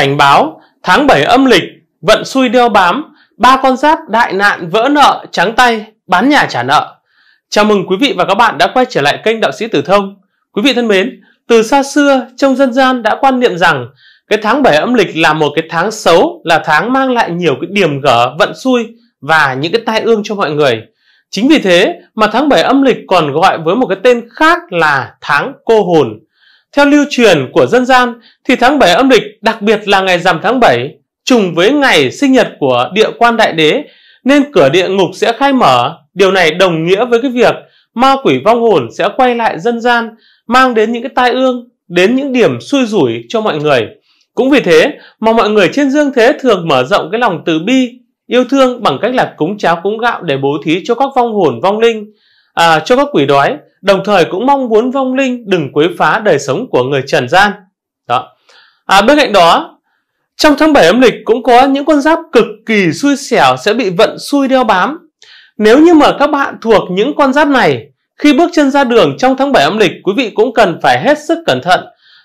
Cảnh báo, tháng 7 âm lịch, vận xui đeo bám, ba con giáp đại nạn vỡ nợ, trắng tay, bán nhà trả nợ. Chào mừng quý vị và các bạn đã quay trở lại kênh Đạo sĩ Tử Thông. Quý vị thân mến, từ xa xưa trong dân gian đã quan niệm rằng cái tháng 7 âm lịch là một cái tháng xấu, là tháng mang lại nhiều cái điểm gở, vận xui và những cái tai ương cho mọi người. Chính vì thế mà tháng 7 âm lịch còn gọi với một cái tên khác là tháng cô hồn. Theo lưu truyền của dân gian thì tháng 7 âm lịch đặc biệt là ngày rằm tháng 7 trùng với ngày sinh nhật của địa quan đại đế nên cửa địa ngục sẽ khai mở. Điều này đồng nghĩa với cái việc ma quỷ vong hồn sẽ quay lại dân gian mang đến những cái tai ương, đến những điểm xui rủi cho mọi người. Cũng vì thế mà mọi người trên dương thế thường mở rộng cái lòng từ bi, yêu thương bằng cách là cúng cháo cúng gạo để bố thí cho các vong hồn vong linh, à, cho các quỷ đói đồng thời cũng mong muốn vong linh đừng quấy phá đời sống của người trần gian. Đó. À, bên cạnh đó, trong tháng 7 âm lịch cũng có những con giáp cực kỳ xui xẻo sẽ bị vận xui đeo bám. Nếu như mà các bạn thuộc những con giáp này, khi bước chân ra đường trong tháng 7 âm lịch, quý vị cũng cần phải hết sức cẩn thận,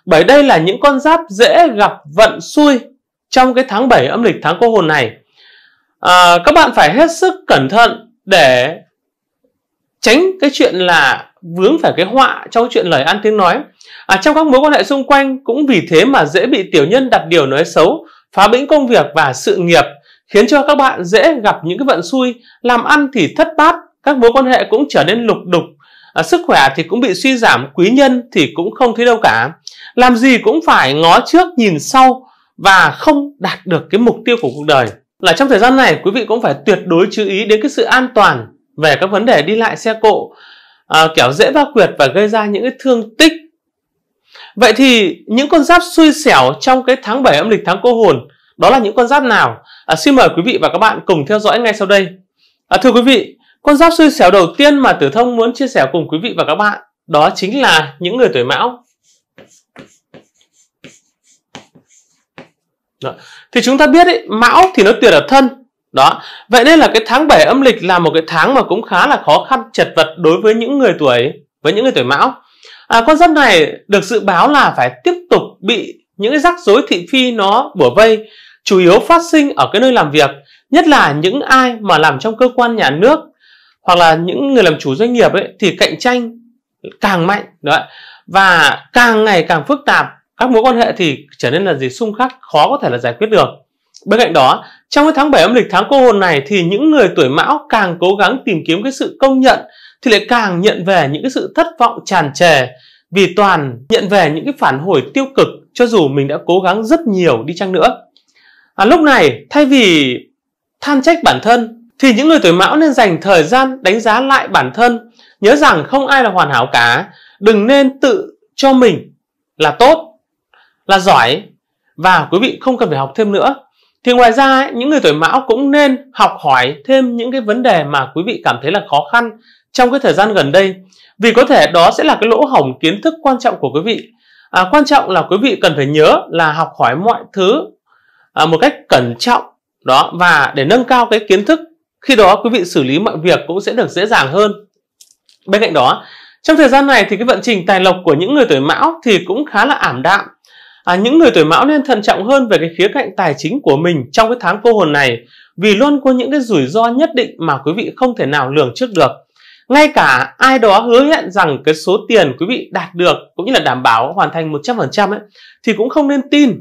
bởi đây là những con giáp dễ gặp vận xui trong cái tháng 7 âm lịch tháng cô hồn này. À, các bạn phải hết sức cẩn thận để tránh cái chuyện là vướng phải cái họa trong chuyện lời ăn tiếng nói à, trong các mối quan hệ xung quanh cũng vì thế mà dễ bị tiểu nhân đặt điều nói xấu phá bĩnh công việc và sự nghiệp khiến cho các bạn dễ gặp những cái vận xui làm ăn thì thất bát các mối quan hệ cũng trở nên lục đục à, sức khỏe thì cũng bị suy giảm quý nhân thì cũng không thấy đâu cả làm gì cũng phải ngó trước nhìn sau và không đạt được cái mục tiêu của cuộc đời là trong thời gian này quý vị cũng phải tuyệt đối chú ý đến cái sự an toàn về các vấn đề đi lại xe cộ à, kẻo dễ va quyệt và gây ra những cái thương tích vậy thì những con giáp xui xẻo trong cái tháng 7 âm lịch tháng cô hồn đó là những con giáp nào à, xin mời quý vị và các bạn cùng theo dõi ngay sau đây à, thưa quý vị con giáp xui xẻo đầu tiên mà tử thông muốn chia sẻ cùng quý vị và các bạn đó chính là những người tuổi mão thì chúng ta biết ấy, mão thì nó tuyệt ở thân đó vậy nên là cái tháng 7 âm lịch là một cái tháng mà cũng khá là khó khăn chật vật đối với những người tuổi với những người tuổi mão à, con giáp này được dự báo là phải tiếp tục bị những cái rắc rối thị phi nó bủa vây chủ yếu phát sinh ở cái nơi làm việc nhất là những ai mà làm trong cơ quan nhà nước hoặc là những người làm chủ doanh nghiệp ấy thì cạnh tranh càng mạnh đấy và càng ngày càng phức tạp các mối quan hệ thì trở nên là gì xung khắc khó có thể là giải quyết được bên cạnh đó trong cái tháng 7 âm lịch tháng cô hồn này thì những người tuổi mão càng cố gắng tìm kiếm cái sự công nhận thì lại càng nhận về những cái sự thất vọng tràn trề vì toàn nhận về những cái phản hồi tiêu cực cho dù mình đã cố gắng rất nhiều đi chăng nữa. À, lúc này thay vì than trách bản thân thì những người tuổi mão nên dành thời gian đánh giá lại bản thân nhớ rằng không ai là hoàn hảo cả đừng nên tự cho mình là tốt là giỏi và quý vị không cần phải học thêm nữa thì ngoài ra những người tuổi mão cũng nên học hỏi thêm những cái vấn đề mà quý vị cảm thấy là khó khăn trong cái thời gian gần đây vì có thể đó sẽ là cái lỗ hổng kiến thức quan trọng của quý vị. À, quan trọng là quý vị cần phải nhớ là học hỏi mọi thứ à, một cách cẩn trọng đó và để nâng cao cái kiến thức khi đó quý vị xử lý mọi việc cũng sẽ được dễ dàng hơn. Bên cạnh đó, trong thời gian này thì cái vận trình tài lộc của những người tuổi mão thì cũng khá là ảm đạm à, những người tuổi mão nên thận trọng hơn về cái khía cạnh tài chính của mình trong cái tháng cô hồn này vì luôn có những cái rủi ro nhất định mà quý vị không thể nào lường trước được ngay cả ai đó hứa hẹn rằng cái số tiền quý vị đạt được cũng như là đảm bảo hoàn thành 100% ấy thì cũng không nên tin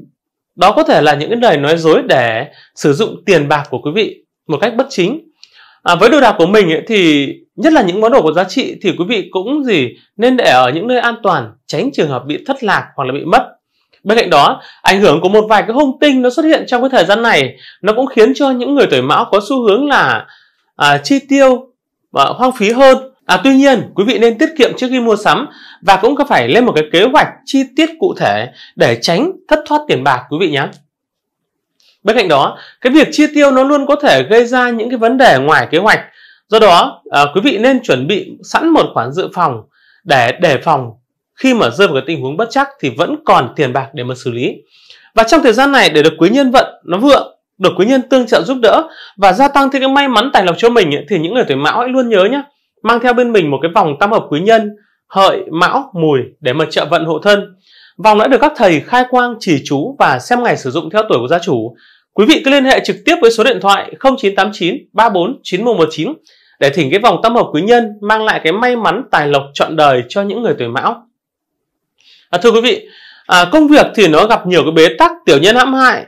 đó có thể là những cái lời nói dối để sử dụng tiền bạc của quý vị một cách bất chính à, với đồ đạc của mình ấy, thì nhất là những món đồ có giá trị thì quý vị cũng gì nên để ở những nơi an toàn tránh trường hợp bị thất lạc hoặc là bị mất Bên cạnh đó, ảnh hưởng của một vài cái hung tinh nó xuất hiện trong cái thời gian này nó cũng khiến cho những người tuổi mão có xu hướng là à, chi tiêu và hoang phí hơn. À, tuy nhiên, quý vị nên tiết kiệm trước khi mua sắm và cũng phải lên một cái kế hoạch chi tiết cụ thể để tránh thất thoát tiền bạc quý vị nhé. Bên cạnh đó, cái việc chi tiêu nó luôn có thể gây ra những cái vấn đề ngoài kế hoạch. Do đó, à, quý vị nên chuẩn bị sẵn một khoản dự phòng để đề phòng khi mà rơi vào cái tình huống bất chắc thì vẫn còn tiền bạc để mà xử lý và trong thời gian này để được quý nhân vận nó vượng được quý nhân tương trợ giúp đỡ và gia tăng thêm cái may mắn tài lộc cho mình ấy, thì những người tuổi mão hãy luôn nhớ nhé mang theo bên mình một cái vòng tam hợp quý nhân hợi mão mùi để mà trợ vận hộ thân vòng đã được các thầy khai quang chỉ chú và xem ngày sử dụng theo tuổi của gia chủ quý vị cứ liên hệ trực tiếp với số điện thoại 0989 34 9119 để thỉnh cái vòng tam hợp quý nhân mang lại cái may mắn tài lộc trọn đời cho những người tuổi mão à, thưa quý vị à, công việc thì nó gặp nhiều cái bế tắc tiểu nhân hãm hại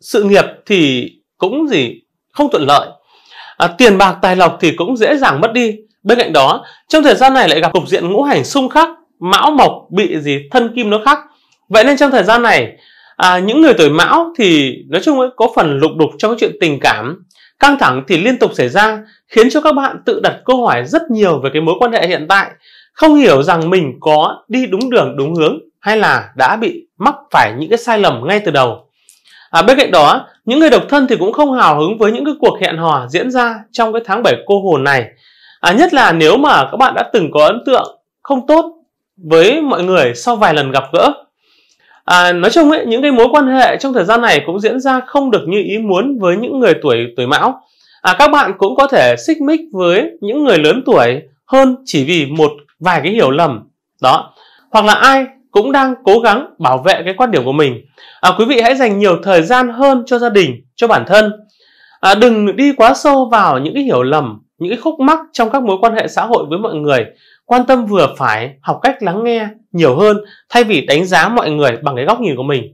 sự nghiệp thì cũng gì không thuận lợi à, tiền bạc tài lộc thì cũng dễ dàng mất đi bên cạnh đó trong thời gian này lại gặp cục diện ngũ hành xung khắc mão mộc bị gì thân kim nó khắc vậy nên trong thời gian này à, những người tuổi mão thì nói chung ấy có phần lục đục trong chuyện tình cảm căng thẳng thì liên tục xảy ra khiến cho các bạn tự đặt câu hỏi rất nhiều về cái mối quan hệ hiện tại không hiểu rằng mình có đi đúng đường đúng hướng hay là đã bị mắc phải những cái sai lầm ngay từ đầu à, bên cạnh đó những người độc thân thì cũng không hào hứng với những cái cuộc hẹn hò diễn ra trong cái tháng 7 cô hồn này à, nhất là nếu mà các bạn đã từng có ấn tượng không tốt với mọi người sau vài lần gặp gỡ à, nói chung ấy, những cái mối quan hệ trong thời gian này cũng diễn ra không được như ý muốn với những người tuổi tuổi mão à, các bạn cũng có thể xích mích với những người lớn tuổi hơn chỉ vì một vài cái hiểu lầm đó hoặc là ai cũng đang cố gắng bảo vệ cái quan điểm của mình à, quý vị hãy dành nhiều thời gian hơn cho gia đình cho bản thân à, đừng đi quá sâu vào những cái hiểu lầm những cái khúc mắc trong các mối quan hệ xã hội với mọi người quan tâm vừa phải học cách lắng nghe nhiều hơn thay vì đánh giá mọi người bằng cái góc nhìn của mình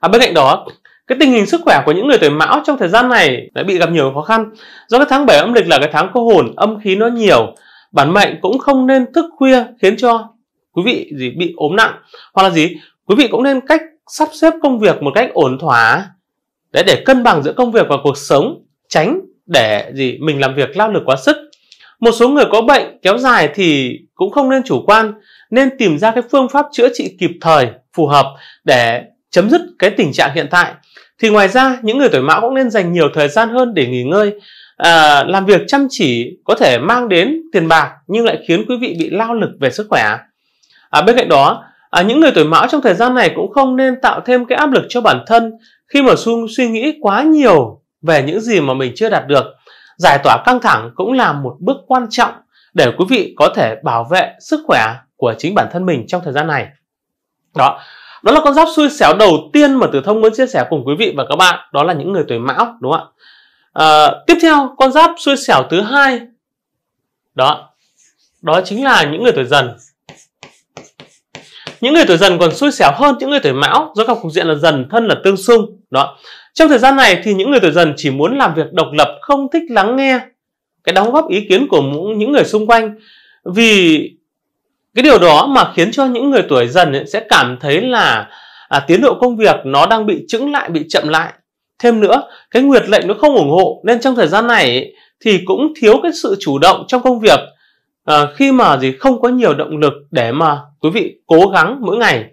à, bên cạnh đó cái tình hình sức khỏe của những người tuổi mão trong thời gian này đã bị gặp nhiều khó khăn do cái tháng 7 âm lịch là cái tháng cô hồn âm khí nó nhiều bản mệnh cũng không nên thức khuya khiến cho quý vị gì bị ốm nặng hoặc là gì quý vị cũng nên cách sắp xếp công việc một cách ổn thỏa để để cân bằng giữa công việc và cuộc sống tránh để gì mình làm việc lao lực quá sức một số người có bệnh kéo dài thì cũng không nên chủ quan nên tìm ra cái phương pháp chữa trị kịp thời phù hợp để chấm dứt cái tình trạng hiện tại thì ngoài ra những người tuổi mão cũng nên dành nhiều thời gian hơn để nghỉ ngơi à, làm việc chăm chỉ có thể mang đến tiền bạc nhưng lại khiến quý vị bị lao lực về sức khỏe à, bên cạnh đó à, những người tuổi mão trong thời gian này cũng không nên tạo thêm cái áp lực cho bản thân khi mà suy nghĩ quá nhiều về những gì mà mình chưa đạt được giải tỏa căng thẳng cũng là một bước quan trọng để quý vị có thể bảo vệ sức khỏe của chính bản thân mình trong thời gian này đó đó là con giáp xui xẻo đầu tiên mà Tử Thông muốn chia sẻ cùng quý vị và các bạn đó là những người tuổi Mão đúng không ạ à, tiếp theo con giáp xui xẻo thứ hai đó đó chính là những người tuổi Dần những người tuổi dần còn xui xẻo hơn những người tuổi mão do gặp cục diện là dần thân là tương xung đó trong thời gian này thì những người tuổi dần chỉ muốn làm việc độc lập không thích lắng nghe cái đóng góp ý kiến của những người xung quanh vì cái điều đó mà khiến cho những người tuổi dần ấy, sẽ cảm thấy là à, tiến độ công việc nó đang bị chững lại bị chậm lại thêm nữa cái nguyệt lệnh nó không ủng hộ nên trong thời gian này ấy, thì cũng thiếu cái sự chủ động trong công việc à, khi mà gì không có nhiều động lực để mà quý vị cố gắng mỗi ngày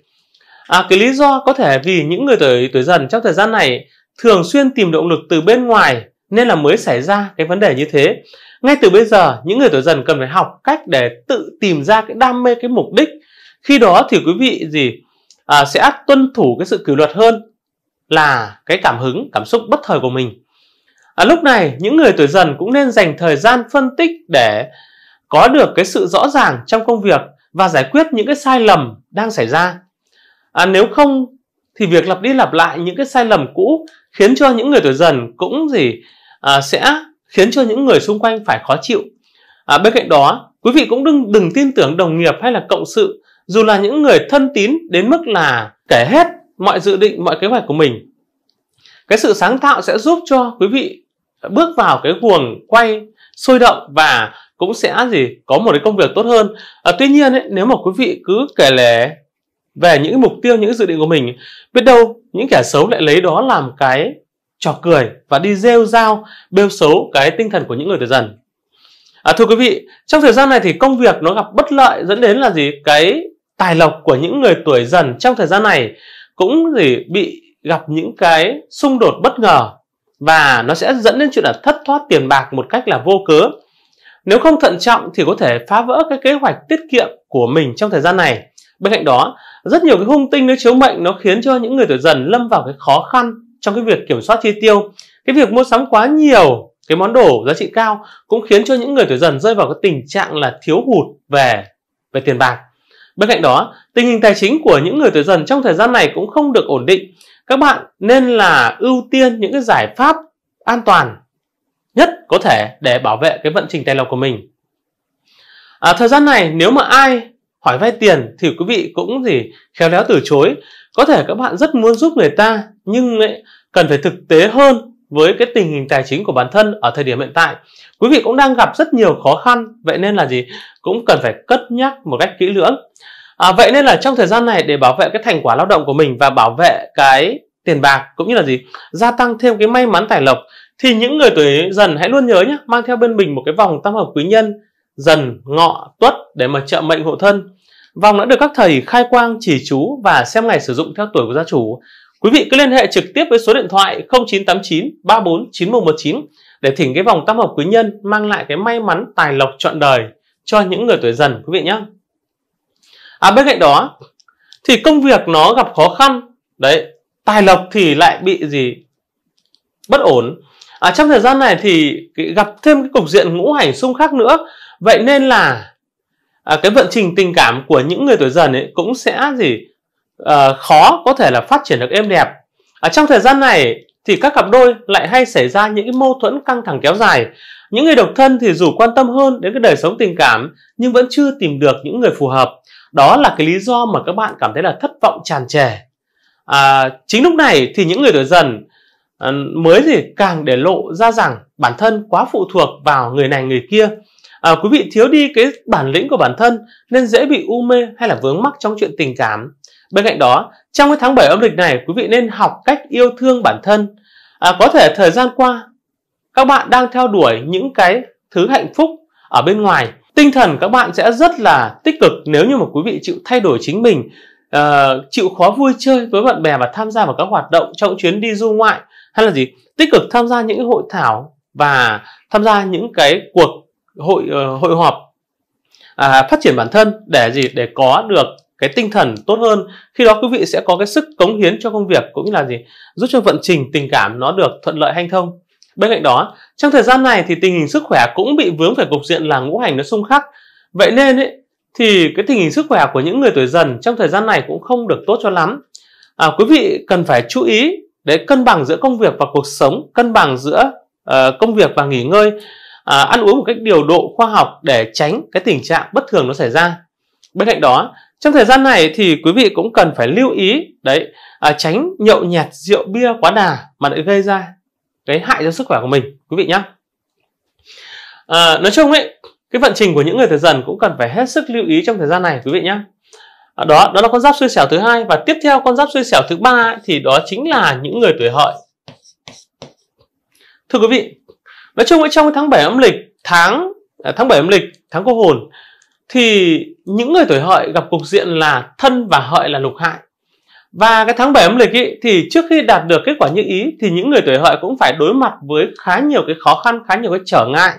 à, cái lý do có thể vì những người tuổi tuổi dần trong thời gian này thường xuyên tìm động lực từ bên ngoài nên là mới xảy ra cái vấn đề như thế ngay từ bây giờ những người tuổi dần cần phải học cách để tự tìm ra cái đam mê cái mục đích khi đó thì quý vị gì à, sẽ tuân thủ cái sự kỷ luật hơn là cái cảm hứng cảm xúc bất thời của mình à, lúc này những người tuổi dần cũng nên dành thời gian phân tích để có được cái sự rõ ràng trong công việc và giải quyết những cái sai lầm đang xảy ra à, nếu không thì việc lặp đi lặp lại những cái sai lầm cũ khiến cho những người tuổi dần cũng gì à, sẽ khiến cho những người xung quanh phải khó chịu à, bên cạnh đó quý vị cũng đừng đừng tin tưởng đồng nghiệp hay là cộng sự dù là những người thân tín đến mức là kể hết mọi dự định mọi kế hoạch của mình cái sự sáng tạo sẽ giúp cho quý vị bước vào cái guồng quay sôi động và cũng sẽ gì có một cái công việc tốt hơn à, tuy nhiên ấy, nếu mà quý vị cứ kể lể về những mục tiêu những dự định của mình biết đâu những kẻ xấu lại lấy đó làm cái trò cười và đi rêu rao bêu xấu cái tinh thần của những người tuổi dần à, thưa quý vị trong thời gian này thì công việc nó gặp bất lợi dẫn đến là gì cái tài lộc của những người tuổi dần trong thời gian này cũng gì bị gặp những cái xung đột bất ngờ và nó sẽ dẫn đến chuyện là thất thoát tiền bạc một cách là vô cớ nếu không thận trọng thì có thể phá vỡ cái kế hoạch tiết kiệm của mình trong thời gian này bên cạnh đó rất nhiều cái hung tinh nó chiếu mệnh nó khiến cho những người tuổi dần lâm vào cái khó khăn trong cái việc kiểm soát chi tiêu cái việc mua sắm quá nhiều cái món đồ giá trị cao cũng khiến cho những người tuổi dần rơi vào cái tình trạng là thiếu hụt về về tiền bạc bên cạnh đó tình hình tài chính của những người tuổi dần trong thời gian này cũng không được ổn định các bạn nên là ưu tiên những cái giải pháp an toàn nhất có thể để bảo vệ cái vận trình tài lộc của mình à, thời gian này nếu mà ai hỏi vay tiền thì quý vị cũng gì khéo léo từ chối có thể các bạn rất muốn giúp người ta nhưng lại cần phải thực tế hơn với cái tình hình tài chính của bản thân ở thời điểm hiện tại quý vị cũng đang gặp rất nhiều khó khăn vậy nên là gì cũng cần phải cất nhắc một cách kỹ lưỡng à, vậy nên là trong thời gian này để bảo vệ cái thành quả lao động của mình và bảo vệ cái tiền bạc cũng như là gì gia tăng thêm cái may mắn tài lộc thì những người tuổi dần hãy luôn nhớ nhé mang theo bên mình một cái vòng tam hợp quý nhân dần, ngọ, tuất để mà trợ mệnh hộ thân. Vòng đã được các thầy khai quang chỉ chú và xem ngày sử dụng theo tuổi của gia chủ. Quý vị cứ liên hệ trực tiếp với số điện thoại 0989 34 9119 để thỉnh cái vòng tam hợp quý nhân mang lại cái may mắn tài lộc trọn đời cho những người tuổi dần quý vị nhé. À bên cạnh đó thì công việc nó gặp khó khăn, đấy, tài lộc thì lại bị gì? bất ổn. À trong thời gian này thì gặp thêm cái cục diện ngũ hành xung khắc nữa vậy nên là à, cái vận trình tình cảm của những người tuổi dần ấy cũng sẽ gì à, khó có thể là phát triển được êm đẹp à, trong thời gian này thì các cặp đôi lại hay xảy ra những cái mâu thuẫn căng thẳng kéo dài những người độc thân thì dù quan tâm hơn đến cái đời sống tình cảm nhưng vẫn chưa tìm được những người phù hợp đó là cái lý do mà các bạn cảm thấy là thất vọng tràn trề à, chính lúc này thì những người tuổi dần à, mới thì càng để lộ ra rằng bản thân quá phụ thuộc vào người này người kia à, quý vị thiếu đi cái bản lĩnh của bản thân nên dễ bị u mê hay là vướng mắc trong chuyện tình cảm bên cạnh đó trong cái tháng 7 âm lịch này quý vị nên học cách yêu thương bản thân à, có thể thời gian qua các bạn đang theo đuổi những cái thứ hạnh phúc ở bên ngoài tinh thần các bạn sẽ rất là tích cực nếu như mà quý vị chịu thay đổi chính mình uh, chịu khó vui chơi với bạn bè và tham gia vào các hoạt động trong chuyến đi du ngoại hay là gì tích cực tham gia những hội thảo và tham gia những cái cuộc hội ờ, hội họp à, phát triển bản thân để gì để có được cái tinh thần tốt hơn khi đó quý vị sẽ có cái sức cống hiến cho công việc cũng như là gì giúp cho vận trình tình cảm nó được thuận lợi hanh thông bên cạnh đó trong thời gian này thì tình hình sức khỏe cũng bị vướng phải cục diện là ngũ hành nó xung khắc vậy nên ấy, thì cái tình hình sức khỏe của những người tuổi dần trong thời gian này cũng không được tốt cho lắm à, quý vị cần phải chú ý để cân bằng giữa công việc và cuộc sống cân bằng giữa uh, công việc và nghỉ ngơi à, ăn uống một cách điều độ khoa học để tránh cái tình trạng bất thường nó xảy ra bên cạnh đó trong thời gian này thì quý vị cũng cần phải lưu ý đấy à, tránh nhậu nhạt rượu bia quá đà mà lại gây ra cái hại cho sức khỏe của mình quý vị nhé à, nói chung ấy cái vận trình của những người tuổi dần cũng cần phải hết sức lưu ý trong thời gian này quý vị nhé à, đó đó là con giáp xui xẻo thứ hai và tiếp theo con giáp xui xẻo thứ ba thì đó chính là những người tuổi hợi thưa quý vị nói chung ở trong tháng 7 âm lịch tháng à, tháng 7 âm lịch tháng cô hồn thì những người tuổi hợi gặp cục diện là thân và hợi là lục hại và cái tháng 7 âm lịch ý, thì trước khi đạt được kết quả như ý thì những người tuổi hợi cũng phải đối mặt với khá nhiều cái khó khăn, khá nhiều cái trở ngại.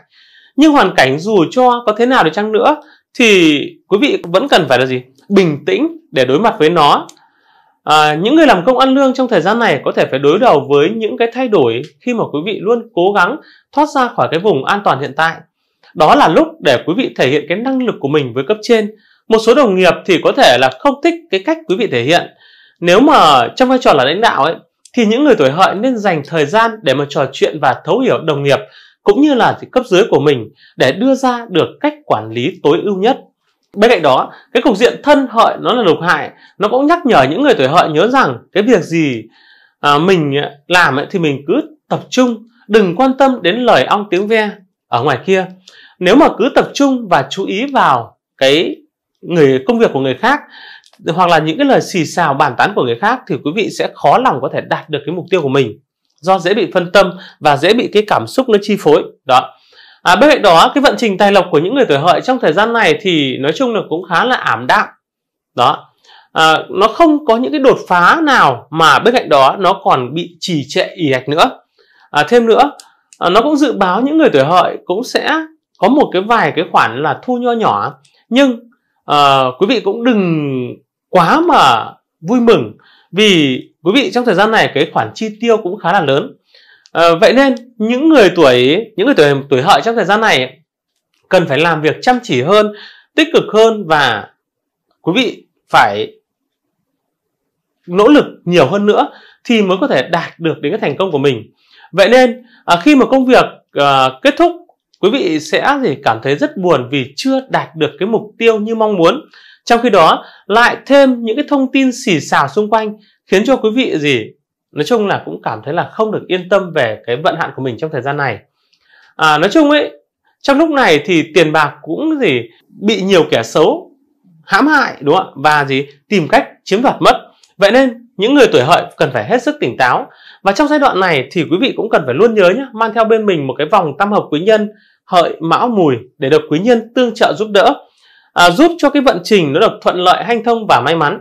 Nhưng hoàn cảnh dù cho có thế nào đi chăng nữa thì quý vị vẫn cần phải là gì? Bình tĩnh để đối mặt với nó À, những người làm công ăn lương trong thời gian này có thể phải đối đầu với những cái thay đổi khi mà quý vị luôn cố gắng thoát ra khỏi cái vùng an toàn hiện tại. Đó là lúc để quý vị thể hiện cái năng lực của mình với cấp trên. Một số đồng nghiệp thì có thể là không thích cái cách quý vị thể hiện. Nếu mà trong vai trò là lãnh đạo ấy, thì những người tuổi hợi nên dành thời gian để mà trò chuyện và thấu hiểu đồng nghiệp cũng như là cấp dưới của mình để đưa ra được cách quản lý tối ưu nhất. Bên cạnh đó, cái cục diện thân hợi nó là lục hại, nó cũng nhắc nhở những người tuổi hợi nhớ rằng cái việc gì à, mình làm ấy, thì mình cứ tập trung, đừng quan tâm đến lời ong tiếng ve ở ngoài kia. Nếu mà cứ tập trung và chú ý vào cái người công việc của người khác hoặc là những cái lời xì xào bàn tán của người khác thì quý vị sẽ khó lòng có thể đạt được cái mục tiêu của mình do dễ bị phân tâm và dễ bị cái cảm xúc nó chi phối đó À, bên cạnh đó cái vận trình tài lộc của những người tuổi hợi trong thời gian này thì nói chung là cũng khá là ảm đạm đó à, nó không có những cái đột phá nào mà bên cạnh đó nó còn bị trì trệ ỉ ạch nữa à, thêm nữa à, nó cũng dự báo những người tuổi hợi cũng sẽ có một cái vài cái khoản là thu nho nhỏ nhưng à, quý vị cũng đừng quá mà vui mừng vì quý vị trong thời gian này cái khoản chi tiêu cũng khá là lớn Ờ, vậy nên những người tuổi những người tuổi tuổi hợi trong thời gian này cần phải làm việc chăm chỉ hơn tích cực hơn và quý vị phải nỗ lực nhiều hơn nữa thì mới có thể đạt được đến cái thành công của mình vậy nên à, khi mà công việc à, kết thúc quý vị sẽ gì cảm thấy rất buồn vì chưa đạt được cái mục tiêu như mong muốn trong khi đó lại thêm những cái thông tin xì xào xung quanh khiến cho quý vị gì nói chung là cũng cảm thấy là không được yên tâm về cái vận hạn của mình trong thời gian này à, nói chung ấy trong lúc này thì tiền bạc cũng gì bị nhiều kẻ xấu hãm hại đúng không ạ và gì tìm cách chiếm đoạt mất vậy nên những người tuổi hợi cần phải hết sức tỉnh táo và trong giai đoạn này thì quý vị cũng cần phải luôn nhớ nhé mang theo bên mình một cái vòng tam hợp quý nhân hợi mão mùi để được quý nhân tương trợ giúp đỡ à, giúp cho cái vận trình nó được thuận lợi hanh thông và may mắn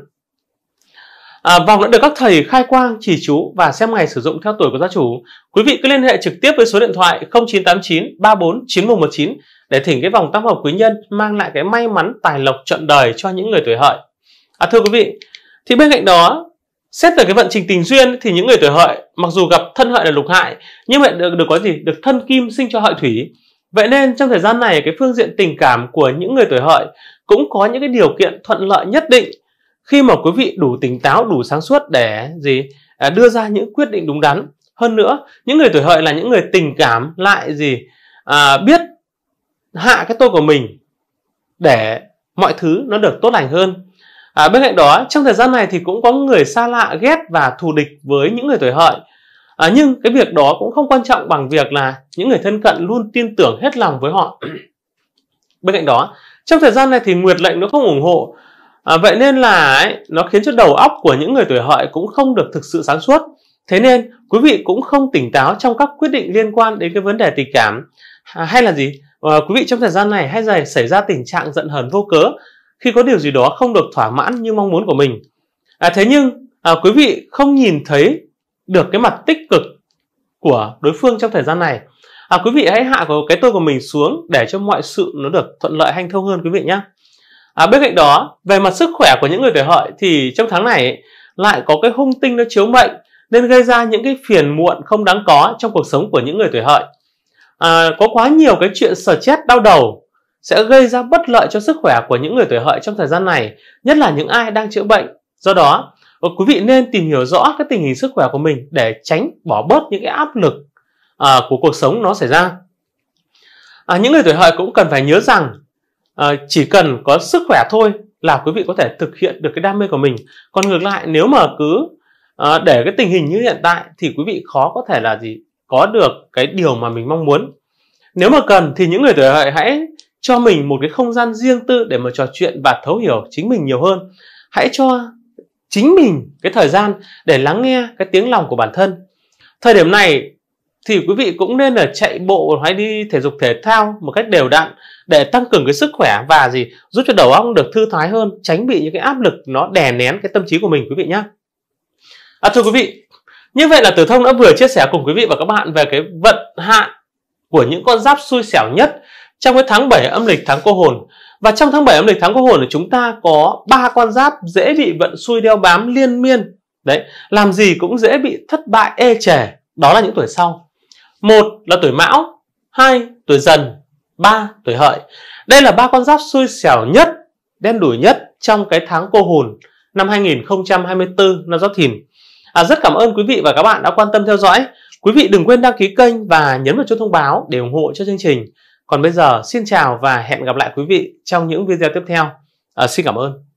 À, vòng đã được các thầy khai quang, chỉ chú và xem ngày sử dụng theo tuổi của gia chủ. Quý vị cứ liên hệ trực tiếp với số điện thoại 0989 34 9119 để thỉnh cái vòng tam hợp quý nhân mang lại cái may mắn tài lộc trọn đời cho những người tuổi hợi. À, thưa quý vị, thì bên cạnh đó xét về cái vận trình tình duyên thì những người tuổi hợi mặc dù gặp thân hợi là lục hại nhưng lại được, được có gì được thân kim sinh cho hợi thủy vậy nên trong thời gian này cái phương diện tình cảm của những người tuổi hợi cũng có những cái điều kiện thuận lợi nhất định khi mà quý vị đủ tỉnh táo đủ sáng suốt để gì à, đưa ra những quyết định đúng đắn hơn nữa những người tuổi hợi là những người tình cảm lại gì à, biết hạ cái tôi của mình để mọi thứ nó được tốt lành hơn à, bên cạnh đó trong thời gian này thì cũng có người xa lạ ghét và thù địch với những người tuổi hợi à, nhưng cái việc đó cũng không quan trọng bằng việc là những người thân cận luôn tin tưởng hết lòng với họ bên cạnh đó trong thời gian này thì nguyệt lệnh nó không ủng hộ À, vậy nên là ấy, nó khiến cho đầu óc của những người tuổi hợi cũng không được thực sự sáng suốt. Thế nên quý vị cũng không tỉnh táo trong các quyết định liên quan đến cái vấn đề tình cảm à, hay là gì? À, quý vị trong thời gian này hay dày xảy ra tình trạng giận hờn vô cớ khi có điều gì đó không được thỏa mãn như mong muốn của mình. À, thế nhưng à, quý vị không nhìn thấy được cái mặt tích cực của đối phương trong thời gian này. À, quý vị hãy hạ cái tôi của mình xuống để cho mọi sự nó được thuận lợi hanh thông hơn quý vị nhé à, bên cạnh đó về mặt sức khỏe của những người tuổi hợi thì trong tháng này ấy, lại có cái hung tinh nó chiếu mệnh nên gây ra những cái phiền muộn không đáng có trong cuộc sống của những người tuổi hợi à, có quá nhiều cái chuyện sở chết đau đầu sẽ gây ra bất lợi cho sức khỏe của những người tuổi hợi trong thời gian này nhất là những ai đang chữa bệnh do đó ờ, quý vị nên tìm hiểu rõ cái tình hình sức khỏe của mình để tránh bỏ bớt những cái áp lực à, của cuộc sống nó xảy ra à, những người tuổi hợi cũng cần phải nhớ rằng à, chỉ cần có sức khỏe thôi là quý vị có thể thực hiện được cái đam mê của mình còn ngược lại nếu mà cứ à, để cái tình hình như hiện tại thì quý vị khó có thể là gì có được cái điều mà mình mong muốn nếu mà cần thì những người tuổi hợi hãy cho mình một cái không gian riêng tư để mà trò chuyện và thấu hiểu chính mình nhiều hơn hãy cho chính mình cái thời gian để lắng nghe cái tiếng lòng của bản thân thời điểm này thì quý vị cũng nên là chạy bộ hay đi thể dục thể thao một cách đều đặn để tăng cường cái sức khỏe và gì giúp cho đầu óc được thư thái hơn tránh bị những cái áp lực nó đè nén cái tâm trí của mình quý vị nhé à, thưa quý vị như vậy là tử thông đã vừa chia sẻ cùng quý vị và các bạn về cái vận hạn của những con giáp xui xẻo nhất trong cái tháng 7 âm lịch tháng cô hồn và trong tháng 7 âm lịch tháng cô hồn thì chúng ta có ba con giáp dễ bị vận xui đeo bám liên miên đấy làm gì cũng dễ bị thất bại ê chề đó là những tuổi sau một là tuổi mão, hai tuổi dần, ba tuổi hợi. Đây là ba con giáp xui xẻo nhất, đen đủi nhất trong cái tháng cô hồn năm 2024 năm Giáp Thìn. À, rất cảm ơn quý vị và các bạn đã quan tâm theo dõi. Quý vị đừng quên đăng ký kênh và nhấn vào chuông thông báo để ủng hộ cho chương trình. Còn bây giờ xin chào và hẹn gặp lại quý vị trong những video tiếp theo. À, xin cảm ơn.